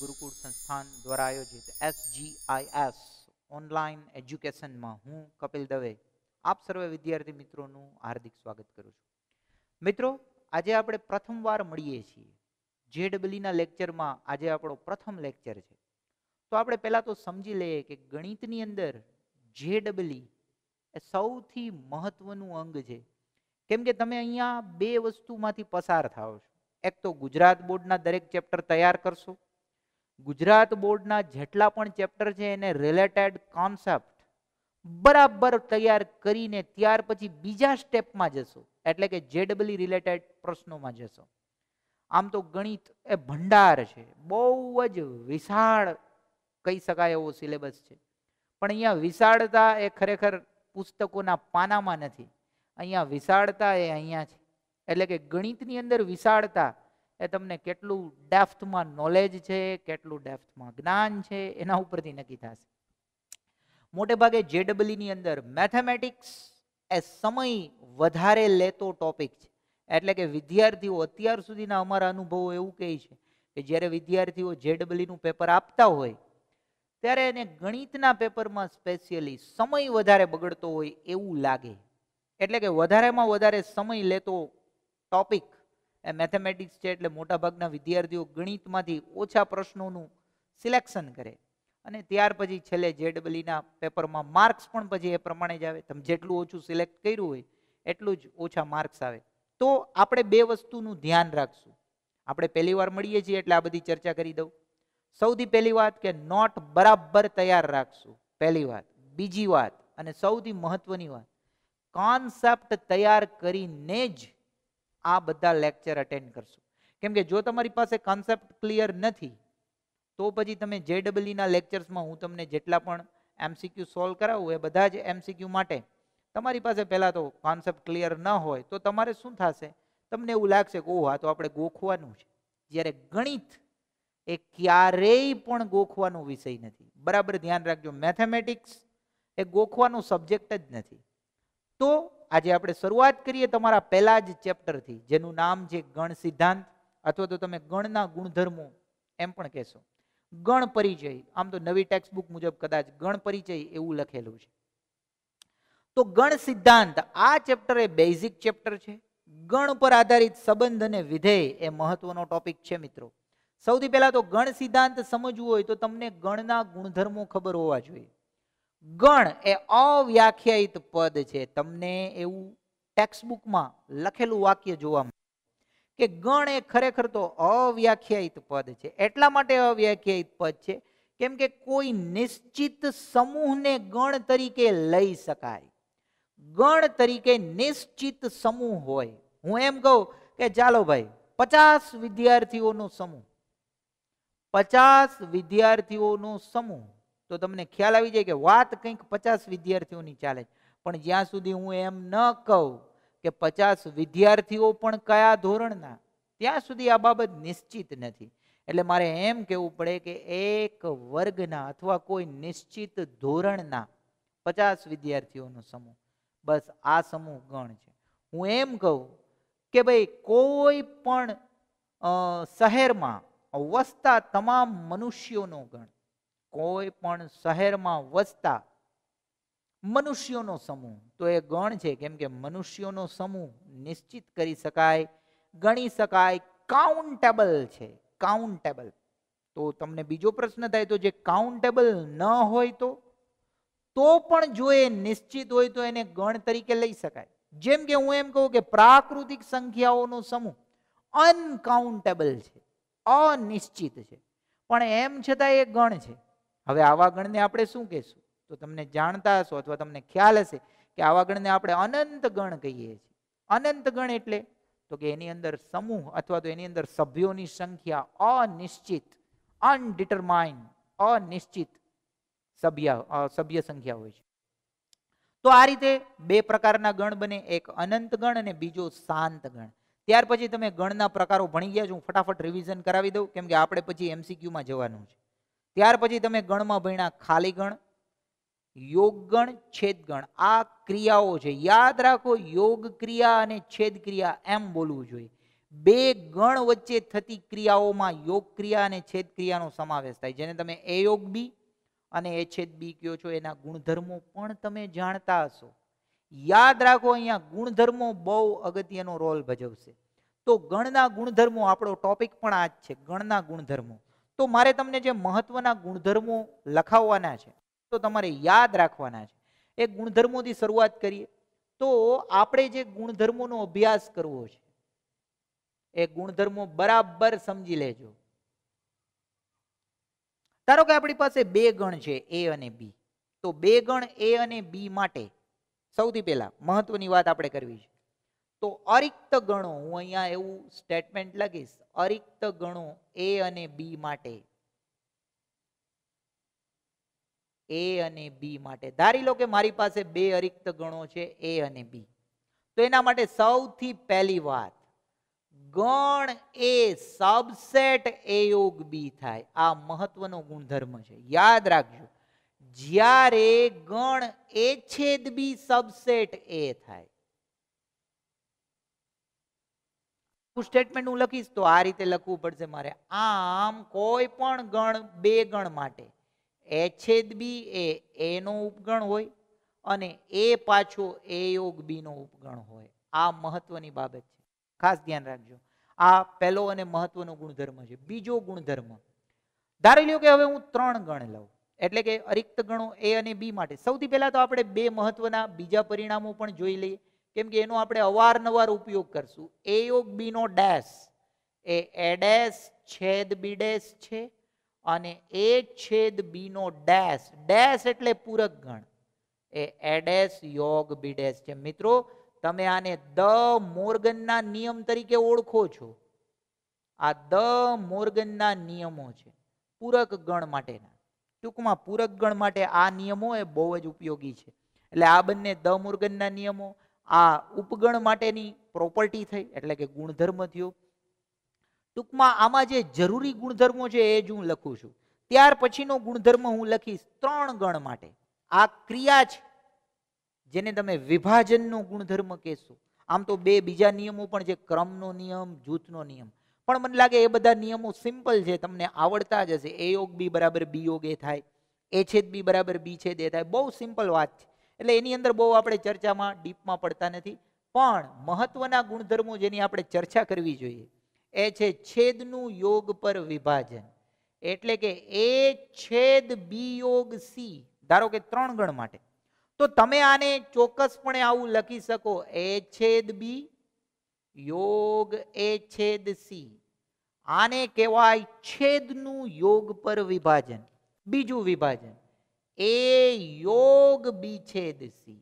ગુરુકુળ સંસ્થાન દ્વારા આયોજિત એસજીઆઈએસ ઓનલાઈન એજ્યુકેશનમાં હું કપિલ દવે આપ સર્વે વિદ્યાર્થી મિત્રોનું હાર્દિક સ્વાગત કરું છું મિત્રો આજે આપણે પ્રથમવાર મળીએ છીએ જે ડબલીના લેક્ચરમાં આજે આપણો પ્રથમ લેક્ચર છે તો આપણે પહેલાં તો સમજી લઈએ કે ગણિતની અંદર જે ડબલી એ સૌથી મહત્વનું અંગ છે કેમ કે તમે અહીંયા બે વસ્તુમાંથી પસાર થાઓ છો એક તો ગુજરાત બોર્ડના દરેક ચેપ્ટર તૈયાર કરશો ગુજરાત બોર્ડના જેટલા પણ ચેપ્ટર છે એને રિલેટેડ કોન્સેપ્ટ બરાબર તૈયાર કરીને ત્યાર પછી બીજા સ્ટેપમાં જશો એટલે કે જેડબલી રિલેટેડ પ્રશ્નોમાં જશો આમ તો ગણિત એ ભંડાર છે બહુ જ વિશાળ કહી શકાય એવો સિલેબસ છે પણ અહીંયા વિશાળતા એ ખરેખર પુસ્તકોના પાનામાં નથી અહીંયા વિશાળતા એ અહીંયા છે એટલે કે ગણિતની અંદર વિશાળતા એ તમને કેટલું ડેફ્થમાં નોલેજ છે કેટલું ડેફ્થમાં જ્ઞાન છે એના ઉપરથી નક્કી થશે મોટે ભાગે જેડબલીની અંદર મેથેમેટિક્સ એ સમય વધારે લેતો ટોપિક છે એટલે કે વિદ્યાર્થીઓ અત્યાર સુધીના અમારા અનુભવો એવું કહે છે કે જ્યારે વિદ્યાર્થીઓ જેડબલીનું પેપર આપતા હોય ત્યારે એને ગણિતના પેપરમાં સ્પેશિયલી સમય વધારે બગડતો હોય એવું લાગે એટલે કે વધારેમાં વધારે સમય લેતો ટોપિક એ મેથેમેટિક્સ છે એટલે મોટાભાગના વિદ્યાર્થીઓ ગણિતમાંથી ઓછા પ્રશ્નોનું સિલેક્શન કરે અને ત્યાર પછી છેલ્લે જેડબલીના પેપરમાં માર્ક્સ પણ પછી એ પ્રમાણે જ આવે તમે જેટલું ઓછું સિલેક્ટ કર્યું હોય એટલું જ ઓછા માર્ક્સ આવે તો આપણે બે વસ્તુનું ધ્યાન રાખશું આપણે પહેલી વાર મળીએ છીએ એટલે આ બધી ચર્ચા કરી દઉં સૌથી પહેલી વાત કે નોટ બરાબર તૈયાર રાખશું પહેલી વાત બીજી વાત અને સૌથી મહત્વની વાત કોન્સેપ્ટ તૈયાર કરીને જ આ બધા લેક્ચર અટેન્ડ કરશો કેમ કે જો તમારી પાસે કોન્સેપ્ટ ક્લિયર નથી તો પછી તમે જેડબલઈના લેક્ચર્સમાં હું તમને જેટલા પણ એમસીક્યુ સોલ્વ કરાવું એ બધા જ એમસીક્યુ માટે તમારી પાસે પહેલાં તો કોન્સેપ્ટ ક્લિયર ન હોય તો તમારે શું થશે તમને એવું લાગશે કે ઓહ આ તો આપણે ગોખવાનું છે જ્યારે ગણિત એ ક્યારેય પણ ગોખવાનો વિષય નથી બરાબર ધ્યાન રાખજો મેથેમેટિક્સ એ ગોખવાનો સબ્જેક્ટ જ નથી તો આજે આપણે શરૂઆત કરીએ તમારા પહેલા જ ચેપ્ટરથી જેનું નામ છે ગણ સિદ્ધાંત અથવા તો તમે ગણના ગુણધર્મો એમ પણ કહેશો ગણ પરિચય આમ તો નવી ટેક્સ્ટ બુક મુજબ કદાચ ગણ પરિચય એવું લખેલું છે તો ગણ સિદ્ધાંત આ ચેપ્ટર એ બેઝિક ચેપ્ટર છે ગણ પર આધારિત સંબંધ અને વિધેય એ મહત્વનો ટોપિક છે મિત્રો સૌથી પહેલા તો ગણ સિદ્ધાંત સમજવું હોય તો તમને ગણના ગુણધર્મો ખબર હોવા જોઈએ ગણ એ અવ્યાખ્યાયિત પદ છે તમને એવું ટેક્સ્ટબુકમાં લખેલું વાક્ય જોવા કે ગણ એ ખરેખર તો અવ્યાખ્યાયિત પદ છે એટલા માટે અવ્યાખ્યાયિત પદ છે કેમ કે કોઈ નિશ્ચિત સમૂહને ગણ તરીકે લઈ શકાય ગણ તરીકે નિશ્ચિત સમૂહ હોય હું એમ કહું કે ચાલો ભાઈ પચાસ વિદ્યાર્થીઓનો સમૂહ પચાસ વિદ્યાર્થીઓનો સમૂહ તો તમને ખ્યાલ આવી જાય કે વાત કંઈક પચાસ વિદ્યાર્થીઓની ચાલે પણ જ્યાં સુધી હું એમ ન કહું કે પચાસ વિદ્યાર્થીઓ પણ કયા ધોરણના ત્યાં સુધી આ બાબત નિશ્ચિત નથી એટલે મારે એમ કહેવું પડે કે એક વર્ગના અથવા કોઈ નિશ્ચિત ધોરણના પચાસ વિદ્યાર્થીઓનો સમૂહ બસ આ સમૂહ ગણ છે હું એમ કહું કે ભાઈ કોઈ પણ શહેરમાં વસતા તમામ મનુષ્યોનો ગણ કોઈ પણ શહેરમાં વસતા મનુષ્યોનો સમૂહ તો એ ગણ છે કેમ કે મનુષ્યોનો સમૂહ નિશ્ચિત કરી શકાય ગણી શકાય કાઉન્ટેબલ છે કાઉન્ટેબલ તો તમને બીજો પ્રશ્ન થાય તો જે કાઉન્ટેબલ ન હોય તો તો પણ જો એ નિશ્ચિત હોય તો એને ગણ તરીકે લઈ શકાય જેમ કે હું એમ કહું કે પ્રાકૃતિક સંખ્યાઓનો સમૂહ અનકાઉન્ટેબલ છે અનિશ્ચિત છે પણ એમ છતાં એ ગણ છે હવે આવા ગણને આપણે શું કહેશું તો તમને જાણતા હશો અથવા તમને ખ્યાલ હશે કે આવા ગણને આપણે અનંત ગણ કહીએ છીએ અનંત ગણ એટલે તો કે એની અંદર સમૂહ અથવા તો એની અંદર સભ્યોની સંખ્યા અનિશ્ચિત અનડિટરમાઇન અનિશ્ચિત સભ્ય સભ્ય સંખ્યા હોય છે તો આ રીતે બે પ્રકારના ગણ બને એક અનંત ગણ અને બીજો શાંત ગણ ત્યાર પછી તમે ગણના પ્રકારો ભણી ગયા છો હું ફટાફટ રિવિઝન કરાવી દઉં કેમ કે આપણે પછી એમસીક્યુમાં જવાનું છે ત્યાર પછી તમે ગણમાં ભણ્યા ખાલી ગણ યોગ ગણ છેદ ગણ આ ક્રિયાઓ છે યાદ રાખો યોગ ક્રિયા અને છેદ ક્રિયા એમ બોલવું જોઈએ બે ગણ વચ્ચે થતી ક્રિયાઓમાં યોગ ક્રિયા અને છેદ ક્રિયાનો સમાવેશ થાય જેને તમે એ યોગ બી અને એ છેદ બી કયો છો એના ગુણધર્મો પણ તમે જાણતા હશો યાદ રાખો અહીંયા ગુણધર્મો બહુ અગત્યનો રોલ ભજવશે તો ગણના ગુણધર્મો આપણો ટોપિક પણ આ જ છે ગણના ગુણધર્મો તો મારે તમને જે મહત્વના ગુણધર્મો લખાવવાના છે તો તમારે યાદ રાખવાના છે એ ગુણધર્મોથી શરૂઆત કરીએ તો આપણે જે ગુણધર્મોનો અભ્યાસ કરવો છે એ ગુણધર્મો બરાબર સમજી લેજો ધારો કે આપણી પાસે બે ગણ છે એ અને બી તો બે ગણ એ અને બી માટે સૌથી પહેલા મહત્વની વાત આપણે કરવી છે તો અરિક્ત ગણો હું અહીંયા એવું સ્ટેટમેન્ટ લખીશ અરિક્ત ગણો એ અને બી માટે એ અને બી માટે ધારી લો કે મારી પાસે બે અરિક્ત ગણો છે એ અને બી તો એના માટે સૌથી પહેલી વાત ગણ એ સબસેટ એ યોગ બી થાય આ મહત્વનો ગુણધર્મ છે યાદ રાખજો જ્યારે ગણ એ છેદ બી સબસેટ એ થાય સ્ટેટમેન્ટ હું લખીશ તો આ રીતે લખવું પડશે મારે આમ કોઈ પણ ગણ બે ગણ માટે એ છેદ બી એ નો ઉપગણ હોય અને એ પાછો એ યોગ નો ઉપગણ હોય આ મહત્વની બાબત છે ખાસ ધ્યાન રાખજો આ પહેલો અને મહત્વનો ગુણધર્મ છે બીજો ગુણધર્મ ધારી લ્યો કે હવે હું ત્રણ ગણ લઉં એટલે કે અરિક્ત ગણો એ અને બી માટે સૌથી પહેલા તો આપણે બે મહત્વના બીજા પરિણામો પણ જોઈ લઈએ કેમ કે એનો આપણે અવારનવાર ઉપયોગ કરશું એ યોગ બીનો ડેશ એ એ ડેશ છેદ બી ડેશ છે અને એ છેદ બીનો ડેશ ડેશ એટલે પૂરક ગણ એ એડેસ યોગ બી ડેશ છે મિત્રો તમે આને દ મોર્ગનના નિયમ તરીકે ઓળખો છો આ દ મોર્ગનના નિયમો છે પૂરક ગણ માટેના ટૂંકમાં પૂરક ગણ માટે આ નિયમો એ બહુ જ ઉપયોગી છે એટલે આ બંને દ મોર્ગનના નિયમો આ ઉપગણ માટેની પ્રોપર્ટી થઈ એટલે કે ગુણધર્મ થયો ટૂંકમાં આમાં જે જરૂરી ગુણધર્મો છે એ જ હું લખું છું ત્યાર પછીનો ગુણધર્મ હું લખીશ ત્રણ ગણ માટે આ ક્રિયા છે જેને તમે વિભાજનનો ગુણધર્મ કહેશો આમ તો બે બીજા નિયમો પણ છે ક્રમનો નિયમ જૂથનો નિયમ પણ મને લાગે એ બધા નિયમો સિમ્પલ છે તમને આવડતા જ હશે એ યોગ બી બરાબર બી યોગ એ થાય એ છેદ બી બરાબર બી છેદ એ થાય બહુ સિમ્પલ વાત છે એટલે એની અંદર બહુ આપણે ચર્ચામાં ડીપમાં પડતા નથી પણ મહત્વના ગુણધર્મો જેની આપણે ચર્ચા કરવી જોઈએ એ છે છેદનું યોગ પર વિભાજન એટલે કે એ છેદ બી યોગ સી ધારો કે ત્રણ ગણ માટે તો તમે આને ચોક્કસપણે આવું લખી શકો એ છેદ બી યોગ એ છેદ સી આને કહેવાય છેદનું યોગ પર વિભાજન બીજું વિભાજન એ યોગ બીછેદ સી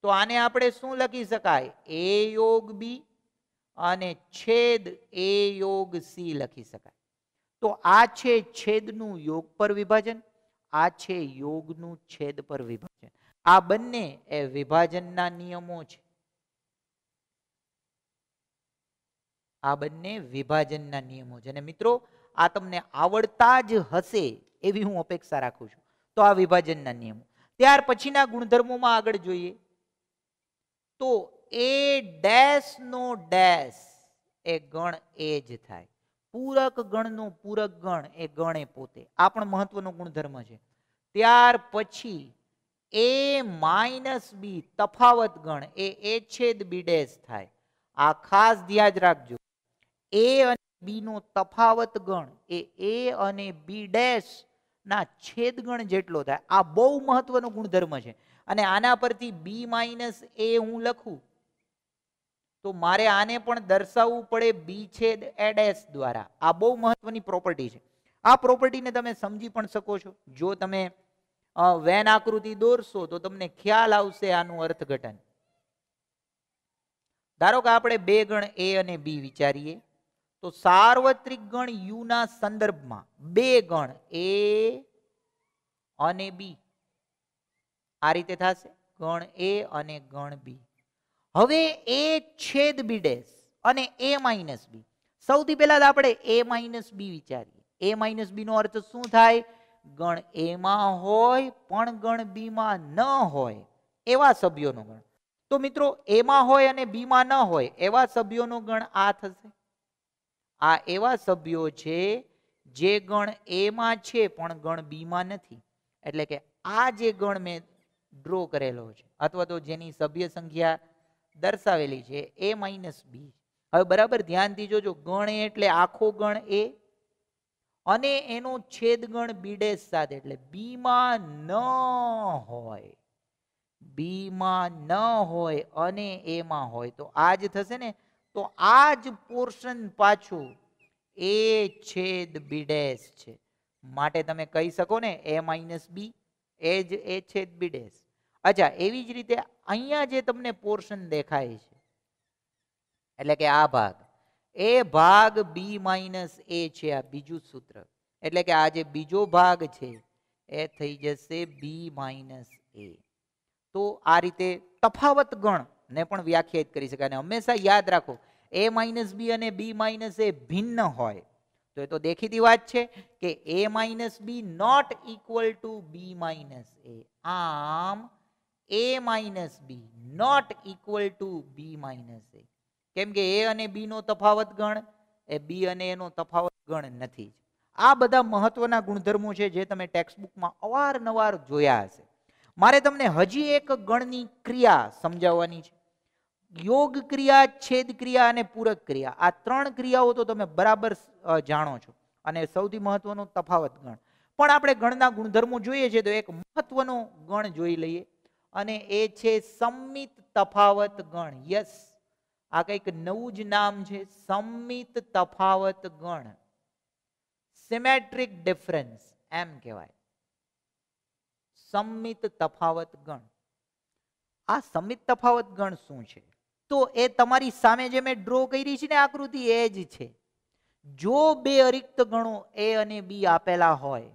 તો આને આપણે શું લખી શકાય એ યોગ બી અને છેદ એ યોગ સી લખી શકાય તો આ છેદનું યોગ પર વિભાજન આ છે યોગનું છેદ પર વિભાજન આ બંને એ વિભાજનના નિયમો છે આ બંને વિભાજનના નિયમો છે અને મિત્રો આ તમને આવડતા જ હશે એવી હું અપેક્ષા રાખું છું તો આ વિભાજનના નિયમ ત્યાર પછીના ગુણધર્મોમાં આગળ જોઈએ તો એ ડેશનો ડેશ એ ગણ એ જ થાય પૂરક ગણનો પૂરક ગણ એ ગણ એ પોતે આ પણ મહત્વનો ગુણધર્મ છે ત્યાર પછી એ માઇનસ બી તફાવત ગણ એ એ છેદ બી ડેશ થાય આ ખાસ ધ્યાન રાખજો એ અને બી નો તફાવત ગણ એ એ અને બી ડેશ ના છેદગણ જેટલો થાય આ બહુ મહત્વનો ગુણધર્મ છે અને આના પરથી બી માઇનસ એ હું લખું તો મારે આને પણ દર્શાવવું પડે બી છેદ એડ એસ દ્વારા આ બહુ મહત્વની પ્રોપર્ટી છે આ પ્રોપર્ટીને તમે સમજી પણ શકો છો જો તમે વેન આકૃતિ દોરશો તો તમને ખ્યાલ આવશે આનું અર્થઘટન ધારો કે આપણે બે ગણ એ અને બી વિચારીએ તો સાર્વત્રિક ગણ યુના સંદર્ભમાં બે ગણ એ અને બી આ રીતે થશે ગણ એ અને ગણ બી હવે એ છેદ બી ડેશ અને એ માઇનસ બી સૌથી પહેલા આપણે એ માઇનસ બી વિચારીએ એ માઇનસ બી નો અર્થ શું થાય ગણ એમાં હોય પણ ગણ બીમાં ન હોય એવા સભ્યોનો ગણ તો મિત્રો એમાં હોય અને બીમાં ન હોય એવા સભ્યોનો ગણ આ થશે આ એવા સભ્યો છે જે ગણ એમાં છે પણ ગણ બીમાં નથી એટલે કે આ જે ગણ મેં ડ્રો કરેલો છે અથવા તો જેની સભ્ય સંખ્યા દર્શાવેલી છે એ માઇનસ બી હવે બરાબર ધ્યાનથી જોજો ગણ એટલે આખો ગણ એ અને એનો છેદ ગણ બીડે સાથે એટલે બીમાં ન હોય બીમાં ન હોય અને એમાં હોય તો આ જ થશે ને તો આ જ પોર્શન પાછું એ છેદ બી ડેશ છે માટે તમે કહી શકો ને એ માઇનસ બી એ જ એ છેદ બી ડેશ અચ્છા એવી જ રીતે અહીંયા જે તમને પોર્શન દેખાય છે એટલે કે આ ભાગ એ ભાગ બી માઇનસ એ છે આ બીજું સૂત્ર એટલે કે આ જે બીજો ભાગ છે એ થઈ જશે બી માઇનસ એ તો આ રીતે તફાવત ગણ ને પણ વ્યાખ્યાયિત કરી શકાય અને હંમેશા યાદ રાખો એ માઇનસ બી અને બી માઇનસ એ ભિન્ન હોય તો એ તો દેખીતી વાત છે કે A minus B not equal to B minus A આમ A minus B not equal to B minus A કેમ કે એ અને બીનો તફાવત ગણ એ બી અને એનો તફાવત ગણ નથી આ બધા મહત્વના ગુણધર્મો છે જે તમે ટેક્સ્ટ ટેક્સ્ટબુકમાં અવારનવાર જોયા હશે મારે તમને હજી એક ગણની ક્રિયા સમજાવવાની છે યોગ ક્રિયા છેદ ક્રિયા અને પૂરક ક્રિયા આ ત્રણ ક્રિયાઓ તો તમે બરાબર જાણો છો અને સૌથી મહત્વનો તફાવત ગણ પણ આપણે ગણના ગુણધર્મો જોઈએ છે તો એક મહત્વનો ગણ જોઈ લઈએ અને એ છે સંમિત તફાવત ગણ યસ આ કંઈક નવું જ નામ છે સંમિત તફાવત ગણ સિમેટ્રિક ડિફરન્સ એમ કહેવાય સંમિત તફાવત ગણ આ સંમિત તફાવત ગણ શું છે તો એ તમારી સામે જે મેં ડ્રો કરી છે ને આકૃતિ એ જ છે જો બે અરિક્ત ગણો એ અને બી આપેલા હોય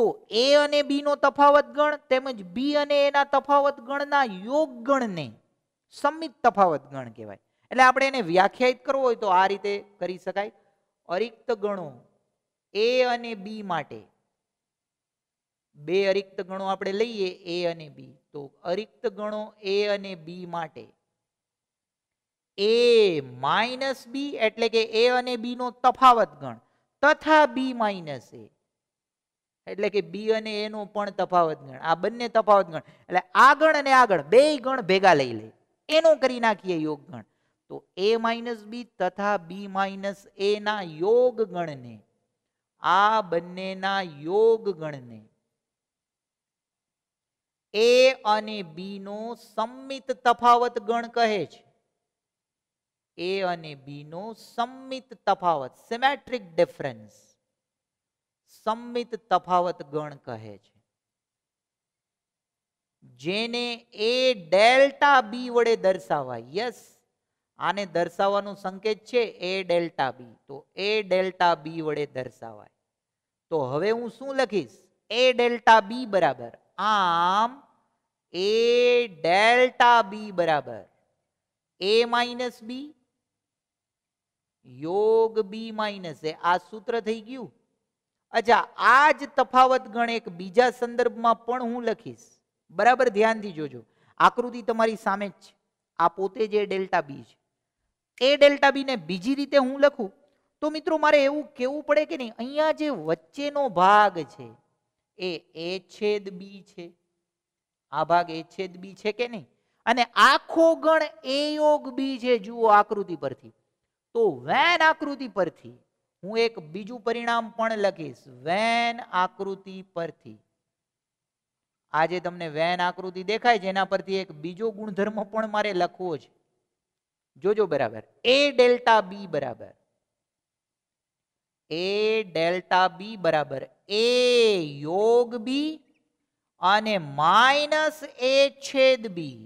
તો એ અને બી નો તફાવત ગણ તેમજ બી અને એના તફાવત ગણના યોગ ગણને સમિત તફાવત ગણ કહેવાય એટલે આપણે એને વ્યાખ્યાયિત કરવો હોય તો આ રીતે કરી શકાય અરિક્ત ગણો એ અને બી માટે બે અરિક્ત ગણો આપણે લઈએ એ અને બી તો અરિક્ત ગણો એ અને બી માટે એ માઇનસ બી એટલે કે એ અને બી નો તફાવત ગણ તથા બી માઇનસ એ એટલે કે બી અને એ નો પણ તફાવત ગણ આ બંને તફાવત ગણ એટલે આગળ અને આગળ ગણ બે ગણ ભેગા લઈ લે એનો કરી નાખીએ યોગ ગણ તો એ માઇનસ બી તથા બી માઇનસ એ ના યોગ ગણને આ બંનેના યોગ ગણને એ અને બી નો સંમિત તફાવત ગણ કહે છે એ અને બીનો સંમિત તફાવત સિમેટ્રિક ડિફરન્સ સંમિત તફાવત ગણ કહે છે જેને એ ડેલ્ટા બી વડે દર્શાવાય યસ આને દર્શાવવાનું સંકેત છે એ ડેલ્ટા બી તો એ ડેલ્ટા બી વડે દર્શાવાય તો હવે હું શું લખીશ એ ડેલ્ટા બી બરાબર આમ એ ડેલ્ટા બી બરાબર એ માઇનસ બી યોગ બી માઇનસ આ સૂત્ર થઈ ગયું અચ્છા આ જ તફાવત ગણ એક બીજા સંદર્ભમાં પણ હું લખીશ બરાબર ધ્યાનથી જોજો આકૃતિ તમારી સામે જ છે આ પોતે જે ડેલ્ટા બી છે એ ડેલ્ટા બીને બીજી રીતે હું લખું તો મિત્રો મારે એવું કહેવું પડે કે નહીં અહીંયા જે વચ્ચેનો ભાગ છે એ એ છેદ બી છે આ ભાગ એ છેદ બી છે કે નહીં અને આખો ગણ એ યોગ બી છે જુઓ આકૃતિ પરથી તો વેન આકૃતિ પરથી હું એક બીજું પરિણામ પણ લખીશ વેન આકૃતિ પરથી આજે તમને વેન આકૃતિ દેખાય છે એના પરથી એક બીજો ગુણધર્મ પણ મારે લખવો છે જોજો બરાબર એ ડેલ્ટા બી બરાબર એ ડેલ્ટા બી બરાબર એ યોગ બી અને માઇનસ એ છેદ બી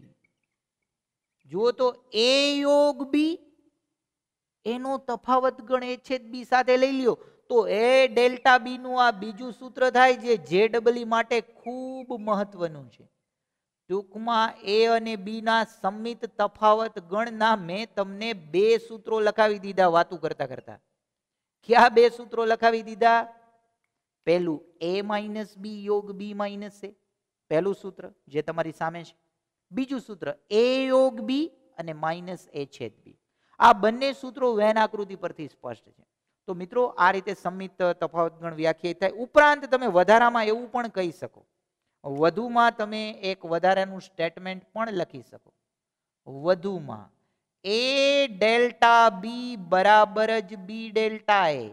જુઓ તો એ યોગ બી એનો તફાવત ગણ એ છેદ બી સાથે લઈ લ્યો તો એ ડેલ્ટા બીનું આ બીજું સૂત્ર થાય જે જે ડબલી માટે ખૂબ મહત્વનું છે ટૂંકમાં એ અને બીના સંમિત તફાવત ગણના મેં તમને બે સૂત્રો લખાવી દીધા વાતું કરતા કરતા ક્યાં બે સૂત્રો લખાવી દીધા પહેલું એ માઇનસ બી યોગ બી માઇનસ એ પહેલું સૂત્ર જે તમારી સામે છે બીજું સૂત્ર એ યોગ બી અને માઇનસ એ છેદ બી આ બંને સૂત્રો વેન આકૃતિ પરથી સ્પષ્ટ છે તો મિત્રો આ રીતે સંમિત તફાવત ગણ વ્યાખ્યાયિત થાય ઉપરાંત તમે વધારામાં એવું પણ કહી શકો વધુમાં તમે એક વધારાનું સ્ટેટમેન્ટ પણ લખી શકો વધુમાં એ ડેલ્ટા બી બરાબર જ બી ડેલ્ટા એ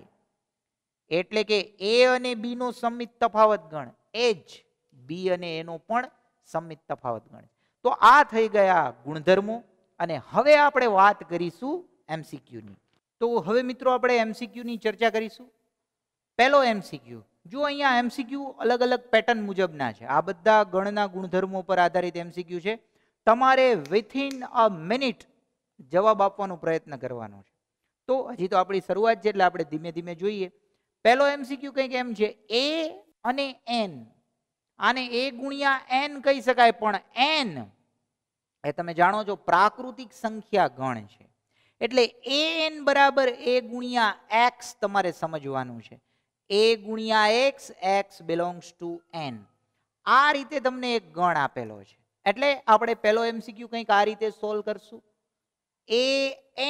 એટલે કે એ અને બી નો સંમિત તફાવત ગણ એ જ બી અને એનો પણ સંમિત તફાવત ગણ તો આ થઈ ગયા ગુણધર્મો અને હવે આપણે વાત કરીશું એમસીક્યુની તો હવે મિત્રો આપણે એમસીક્યુની ચર્ચા કરીશું પહેલો એમસીક્યુ જો અહીંયા એમસીક્યુ અલગ અલગ પેટર્ન મુજબના છે આ બધા ગણના ગુણધર્મો પર આધારિત એમસીક્યુ છે તમારે વિથિન અ મિનિટ જવાબ આપવાનો પ્રયત્ન કરવાનો છે તો હજી તો આપણી શરૂઆત છે એટલે આપણે ધીમે ધીમે જોઈએ પહેલો એમસીક્યુ કંઈક એમ છે એ અને એન આને એ ગુણ્યા એન કહી શકાય પણ એન એ તમે જાણો છો પ્રાકૃતિક સંખ્યા ગણ છે એટલે એ એન બરાબર એ ગુણ્યા એક્સ તમારે સમજવાનું છે એ ગુણ્યા X X belongs to N આ રીતે તમને એક ગણ આપેલો છે એટલે આપણે પહેલો એમસીક્યુ કંઈક આ રીતે સોલ્વ કરશું એ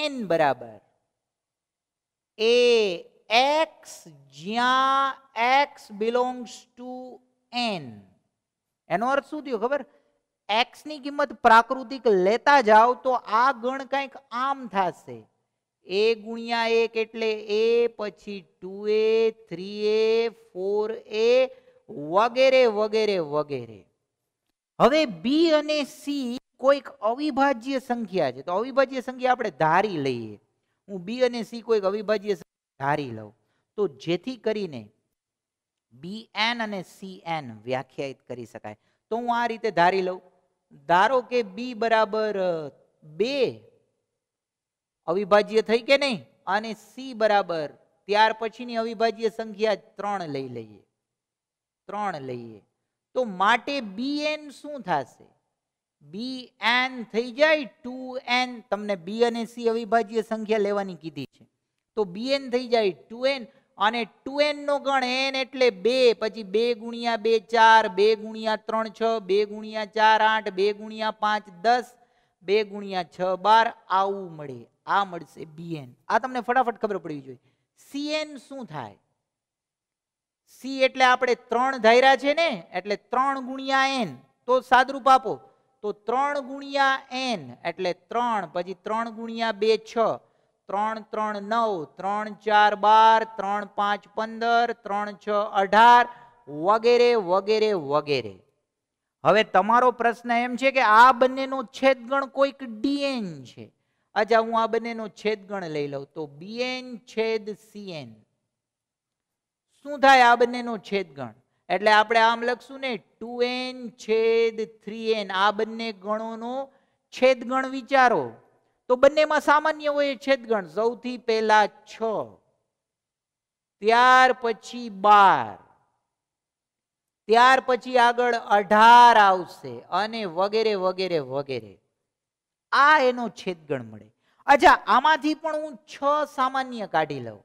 એન બરાબર એ એક્સ જ્યાં એક્સ બિલોંગ્સ ટુ એન એનો અર્થ શું થયો ખબર એક્સ ની કિંમત પ્રાકૃતિક લેતા જાઓ તો આ ગણ કંઈક આમ થશે એ ગુણ્યા એક એટલે એ પછી two A three A four A વગેરે વગેરે વગેરે હવે બી અને સી કોઈક અવિભાજ્ય સંખ્યા છે તો અવિભાજ્ય સંખ્યા આપણે ધારી લઈએ હું બી અને સી કોઈક અવિભાજ્ય ધારી લઉં તો જેથી કરીને બી એન અને સી એન વ્યાખ્યાયિત કરી શકાય તો હું આ રીતે ધારી લઉં ધારો કે બી બરાબર બે અવિભાજ્ય થઈ કે નહીં અને સી બરાબર ત્યાર પછીની અવિભાજ્ય સંખ્યા ત્રણ લઈ લઈએ ત્રણ લઈએ તો માટે બી એન શું થશે બી એન થઈ જાય ટુ એન તમને બી અને સી અવિભાજ્ય સંખ્યા લેવાની કીધી છે તો બી એન થઈ જાય ટુ એન અને ટુ એનનો ગણ એન એટલે બે પછી બે ગુણ્યા બે ચાર બે ગુણ્યા ત્રણ છ બે ગુણ્યા ચાર આઠ બે ગુણ્યા પાંચ દસ બે ગુણ્યા છ બાર આવું મળે આ મળશે બીએન આ તમને ફટાફટ ખબર પડવી જોઈએ સીએન શું થાય સી એટલે આપણે ત્રણ ધાર્યા છે ને એટલે ત્રણ ગુણ્યા એન તો સાદરૂપ આપો તો ત્રણ ગુણ્યા એન એટલે ત્રણ પછી ત્રણ ગુણ્યા બે છ ત્રણ ત્રણ નવ ત્રણ ચાર બાર ત્રણ પાંચ પંદર ત્રણ છ અઢાર વગેરે વગેરે વગેરે હવે તમારો પ્રશ્ન એમ છે કે આ બંનેનો છેદગણ કોઈક ડીએન છે અચ્છા હું આ બંનેનો છેદગણ લઈ લઉં તો બીએન છેદ સીએન શું થાય આ બંનેનો છેદગણ એટલે આપણે આમ લખશું ને ટુ એન છેદ થ્રી એન આ બંને ગણોનો છેદગણ વિચારો તો બંનેમાં સામાન્ય હોય છેદગણ સૌથી પહેલા છ ત્યાર પછી બાર ત્યાર પછી આગળ અઢાર આવશે અને વગેરે વગેરે વગેરે આ એનો છેદગણ મળે અચ્છા આમાંથી પણ હું છ સામાન્ય કાઢી લઉં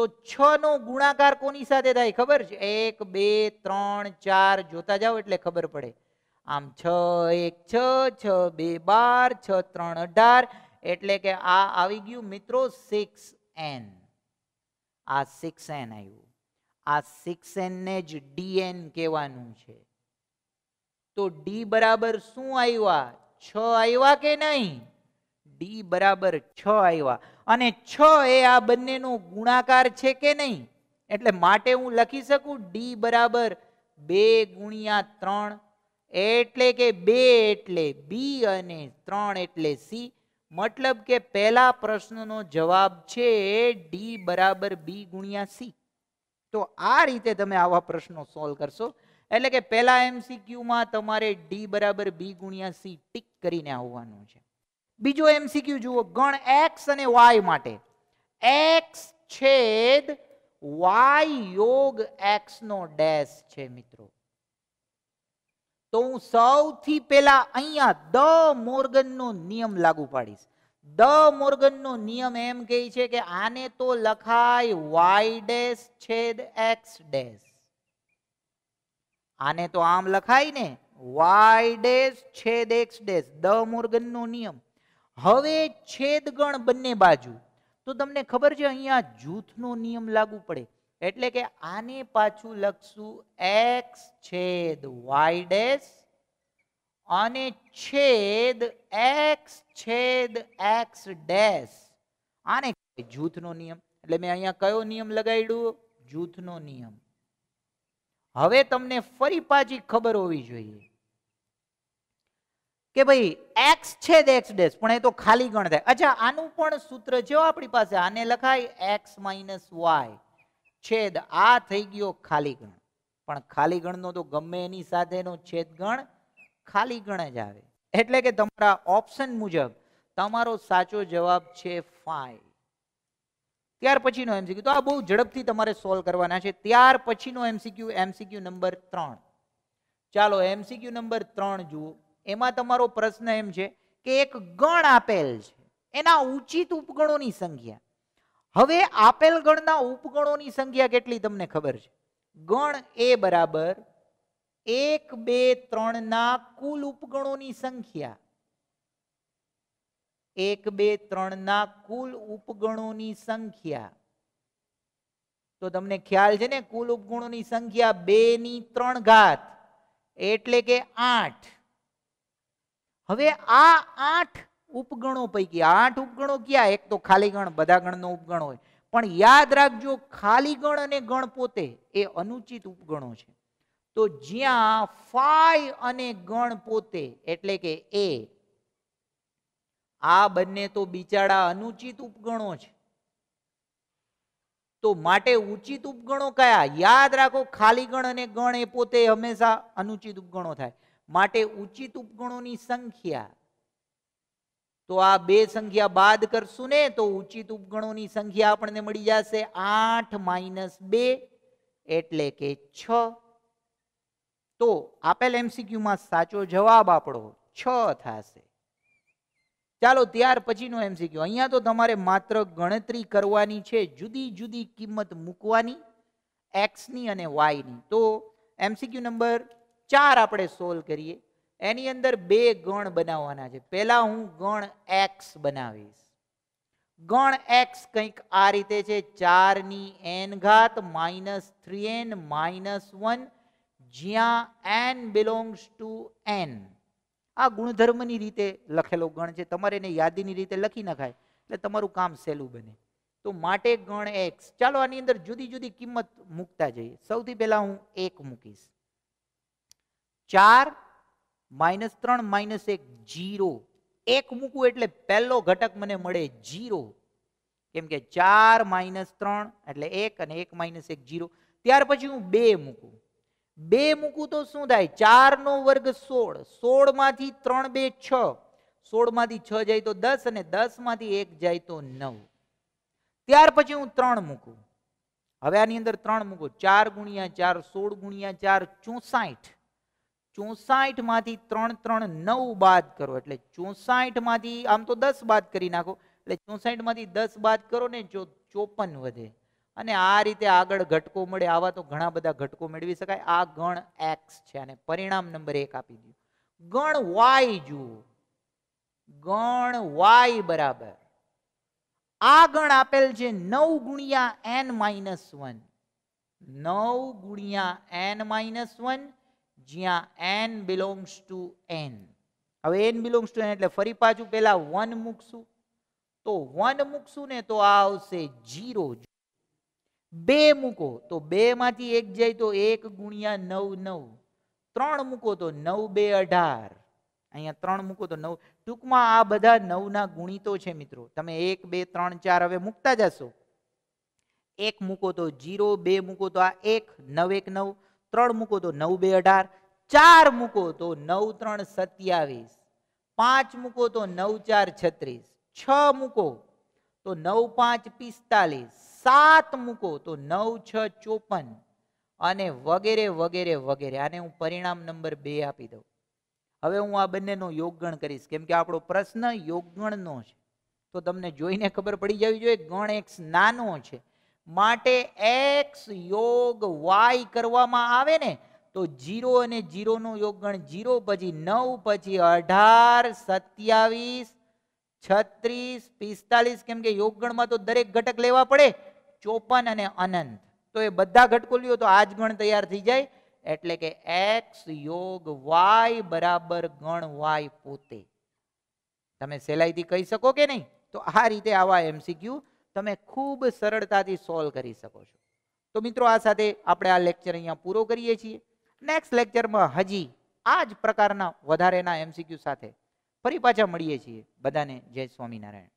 તો છ નો ગુણાકાર કોની સાથે થાય ખબર છે એક બે ત્રણ ચાર જોતા જાઓ એટલે ખબર પડે આમ છ એક છ છ બે બાર છ ત્રણ અઢાર એટલે કે આ આવી ગયું મિત્રો સિક્સ એન આ સિક્સ એન આવ્યું આ સિક્સ એનને જ ડીએન કહેવાનું છે તો ડી બરાબર શું આવ્યા છ આવ્યા કે નહીં ડી બરાબર છ આવ્યા અને છ એ આ બંનેનો ગુણાકાર છે કે નહીં એટલે માટે હું લખી શકું ડી બરાબર બે ગુણ્યા ત્રણ એટલે કે બે એટલે બી અને ત્રણ એટલે સી મતલબ કે પહેલા પ્રશ્નનો જવાબ છે ડી બરાબર બી ગુણ્યા સી તો આ રીતે તમે આવા પ્રશ્નો સોલ્વ કરશો એટલે કે પહેલા એમસીક્યુમાં તમારે ડી બરાબર બી ગુણ્યા સી ટીક કરીને આવવાનું છે બીજો એમસીક્યુ જુઓ ગણ એક્સ અને વાય માટે એક્સ છેદ વાય યોગ એક્સ નો ડેશ છે મિત્રો તો હું સૌથી પહેલા અહીંયા દ મોર્ગનનો નિયમ લાગુ પાડીશ દ મોર્ગનનો નિયમ એમ કહે છે કે આને તો લખાય વાય ડેશ છેદ એક્સ ડેશ આને તો આમ લખાય ને વાય ડેશ છેદ એક્સ ડેશ દ મોર્ગનનો નિયમ હવે છેદગણ બંને બાજુ તો તમને ખબર છે અહીંયા જૂથનો નિયમ લાગુ પડે એટલે કે આને પાછું લખશું એક્સ છેદ વાય ડેસ અને છેદ એક્સ છેદ એક્સ ડેશ આને જૂથનો નિયમ એટલે મેં અહીંયા કયો નિયમ લગાડ્યો જૂથનો નિયમ હવે તમને ફરી પાછી ખબર હોવી જોઈએ કે ભાઈ એક્સ છેદ એક્સ ડેસ પણ એ તો ખાલી ગણ થાય અચ્છા આનું પણ સૂત્ર છે આપણી પાસે આને લખાય એક્સ માઇનસ વાય છેદ આ થઈ ગયો ખાલી ગણ પણ ખાલી ગણનો તો ગમે એની સાથેનો છેદ ગણ ખાલી ગણ જ આવે એટલે કે તમારા ઓપ્શન મુજબ તમારો સાચો જવાબ છે ફાઈવ ત્યાર પછીનો એમસીક્યુ તો આ બહુ ઝડપથી તમારે સોલ્વ કરવાના છે ત્યાર પછીનો એમસીક્યુ એમસીક્યુ નંબર ત્રણ ચાલો એમસીક્યુ નંબર ત્રણ જુઓ એમાં તમારો પ્રશ્ન એમ છે કે એક ગણ આપેલ છે એના ઉચિત ઉપગણોની સંખ્યા હવે આપેલ ગણના ઉપગણોની સંખ્યા કેટલી તમને ખબર છે ગણ એ બરાબર એક બે ત્રણના કુલ ઉપગણોની સંખ્યા એક બે ત્રણના કુલ ઉપગણોની સંખ્યા તો તમને ખ્યાલ છે ને કુલ ઉપગણોની સંખ્યા બે ની ત્રણ ઘાત એટલે કે આઠ હવે આ આઠ ઉપગણો પૈકી આઠ ઉપગણો ક્યાં એક તો ખાલી ગણ બધા ગણનો ઉપગણ હોય પણ યાદ રાખજો ખાલી ગણ અને ગણ પોતે એ અનુચિત ઉપગણો છે તો જ્યાં ફાય અને ગણ પોતે એટલે કે એ આ બંને તો બિચારા અનુચિત ઉપગણો છે તો માટે ઉચિત ઉપગણો કયા યાદ રાખો ખાલી ગણ અને ગણ એ પોતે હંમેશા અનુચિત ઉપગણો થાય માટે ઉચિત ઉપગણોની સંખ્યા તો આ બે સંખ્યા બાદ કરશું ને તો ઉચિત ઉપગણોની સંખ્યા આપણને મળી જશે આઠ માઇનસ બે એટલે કે છ તો આપેલ એમસીક્યુમાં સાચો જવાબ આપણો છ થશે ચાલો ત્યાર પછીનો એમસીક્યુ અહીંયા તો તમારે માત્ર ગણતરી કરવાની છે જુદી જુદી કિંમત મૂકવાની એક્સની અને વાયની તો એમસીક્યુ નંબર ચાર આપણે સોલ્વ કરીએ એની અંદર બે ગણ બનાવવાના છે પહેલા હું ગણ એક્સ બનાવીશ ગણ એક્સ કંઈક આ રીતે છે ચારની એન ઘાત minus three N minus one જ્યાં એન બિલોંગ્સ ટુ એન આ ગુણધર્મની રીતે લખેલો ગણ છે તમારે એને યાદીની રીતે લખી નખાય એટલે તમારું કામ સહેલું બને તો માટે ગણ એક્સ ચાલો આની અંદર જુદી જુદી કિંમત મૂકતા જઈએ સૌથી પહેલા હું એક મૂકીશ ચાર માઇનસ ત્રણ માઇનસ એક જીરો એક મૂકું એટલે પહેલો ઘટક મને મળે જીરો કેમ કે ચાર માઇનસ ત્રણ એટલે એક અને એક માઇનસ એક જીરો ત્યાર પછી હું બે મૂકું બે મૂકું તો શું થાય ચારનો વર્ગ સોળ સોળમાંથી ત્રણ બે છ સોળમાંથી છ જાય તો દસ અને દસમાંથી એક જાય તો નવ ત્યાર પછી હું ત્રણ મૂકું હવે આની અંદર ત્રણ મૂકું ચાર ગુણ્યા ચાર સોળ ગુણ્યા ચાર ચોસાઠ ચોસાઠ માંથી ત્રણ ત્રણ નવ બાદ કરો એટલે ચોસાઠ માંથી આમ તો દસ બાદ કરી નાખો એટલે ચોસાઠ માંથી દસ બાદ કરો ને જો ચોપન વધે અને આ રીતે આગળ ઘટકો મળે આવા તો ઘણા બધા ઘટકો મેળવી શકાય આ ગણ એક્સ છે અને પરિણામ નંબર એક આપી દઉં ગણ વાય જુઓ ગણ વાય બરાબર આ ગણ આપેલ છે નવ ગુણ્યા એન માઇનસ વન નવ ગુણ્યા એન માઇનસ વન જ્યાં એન બિલોંગ્સ ટુ એન હવે એન બિલોંગ્સ ટુ એન એટલે ફરી પાછું પહેલા વન મૂકશું તો વન મૂકશું ને તો આ આવશે 0 બે મૂકો તો બે માંથી એક જાય તો એક ગુણ્યા નવ નવ ત્રણ મૂકો તો નવ બે અઢાર અહીંયા ત્રણ મૂકો તો નવ ટૂંકમાં આ બધા 9 ના ગુણિતો છે મિત્રો તમે એક બે ત્રણ ચાર હવે મૂકતા જશો એક મૂકો તો 0 બે મૂકો તો આ એક નવ એક નવ ત્રણ મૂકો તો નવ બે અઢાર ચાર મૂકો તો નવ ત્રણ સત્યાવીસ પાંચ મૂકો તો નવ ચાર છત્રીસ છ મૂકો તો નવ પાંચ પિસ્તાલીસ સાત મૂકો તો નવ છ ચોપન અને વગેરે વગેરે વગેરે આને હું પરિણામ નંબર બે આપી દઉં હવે હું આ બંનેનો યોગગણ કરીશ કેમ કે આપણો પ્રશ્ન યોગગણનો છે તો તમને જોઈને ખબર પડી જવી જોઈએ ગણ એક નાનો છે માટે એક્સ યોગ વાય કરવામાં આવે ને તો જીરો અને જીરોનો યોગગણ જીરો પછી નવ પછી અઢાર સત્યાવીસ છત્રીસ પિસ્તાલીસ કેમ કે યોગગણમાં તો દરેક ઘટક લેવા પડે ચોપન અને અનંત તો એ બધા ઘટકો લ્યો તો આ જ ગણ તૈયાર થઈ જાય એટલે કે એક્સ યોગ વાય બરાબર ગણ વાય પોતે તમે સહેલાઈથી કહી શકો કે નહીં તો આ રીતે આવા એમસીક્યુ તમે ખૂબ સરળતાથી સોલ્વ કરી શકો છો તો મિત્રો આ સાથે આપણે આ લેક્ચર અહીંયા પૂરો કરીએ છીએ નેક્સ્ટ લેક્ચરમાં હજી આ જ પ્રકારના વધારેના એમસીક્યુ સાથે ફરી પાછા મળીએ છીએ બધાને જય સ્વામિનારાયણ